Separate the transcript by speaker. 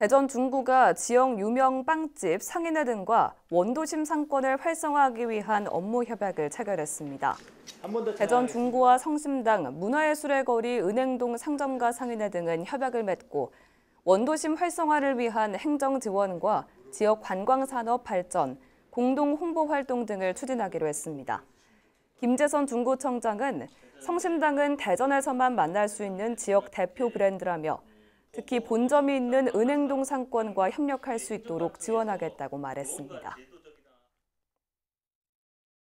Speaker 1: 대전 중구가 지역 유명 빵집 상인회 등과 원도심 상권을 활성화하기 위한 업무 협약을 체결했습니다. 대전 중구와 성심당, 문화예술의 거리, 은행동 상점가 상인회 등은 협약을 맺고 원도심 활성화를 위한 행정 지원과 지역 관광산업 발전, 공동 홍보 활동 등을 추진하기로 했습니다. 김재선 중구청장은 성심당은 대전에서만 만날 수 있는 지역 대표 브랜드라며 특히 본점이 있는 은행동 상권과 협력할 수 있도록 지원하겠다고 말했습니다.